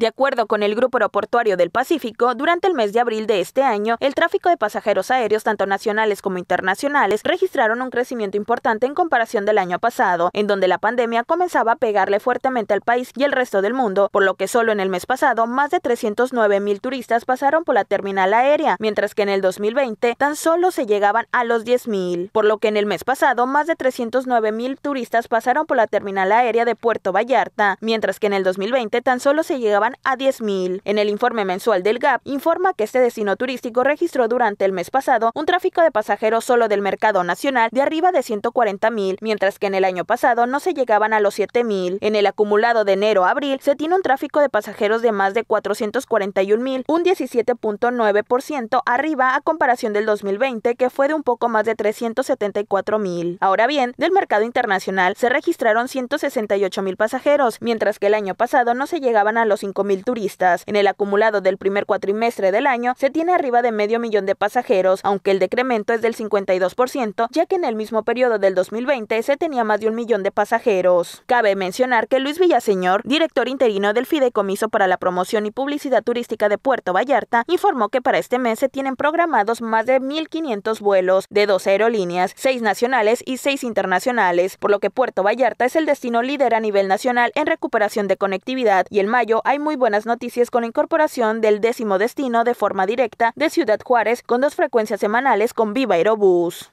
De acuerdo con el Grupo Aeroportuario del Pacífico, durante el mes de abril de este año, el tráfico de pasajeros aéreos, tanto nacionales como internacionales, registraron un crecimiento importante en comparación del año pasado, en donde la pandemia comenzaba a pegarle fuertemente al país y el resto del mundo, por lo que solo en el mes pasado más de 309 mil turistas pasaron por la terminal aérea, mientras que en el 2020 tan solo se llegaban a los 10 mil, por lo que en el mes pasado más de 309 mil turistas pasaron por la terminal aérea de Puerto Vallarta, mientras que en el 2020 tan solo se llegaban a 10.000. En el informe mensual del GAP, informa que este destino turístico registró durante el mes pasado un tráfico de pasajeros solo del mercado nacional de arriba de 140.000, mientras que en el año pasado no se llegaban a los 7.000. En el acumulado de enero a abril, se tiene un tráfico de pasajeros de más de 441.000, un 17.9% arriba a comparación del 2020, que fue de un poco más de 374.000. Ahora bien, del mercado internacional se registraron 168.000 pasajeros, mientras que el año pasado no se llegaban a los 5.000 mil turistas. En el acumulado del primer cuatrimestre del año se tiene arriba de medio millón de pasajeros, aunque el decremento es del 52%, ya que en el mismo periodo del 2020 se tenía más de un millón de pasajeros. Cabe mencionar que Luis Villaseñor, director interino del Fideicomiso para la Promoción y Publicidad Turística de Puerto Vallarta, informó que para este mes se tienen programados más de 1.500 vuelos de dos aerolíneas, seis nacionales y seis internacionales, por lo que Puerto Vallarta es el destino líder a nivel nacional en recuperación de conectividad y en mayo hay muy buenas noticias con la incorporación del décimo destino de forma directa de Ciudad Juárez con dos frecuencias semanales con Viva Aerobús.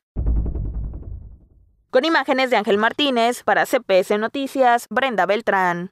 Con imágenes de Ángel Martínez, para CPS Noticias, Brenda Beltrán.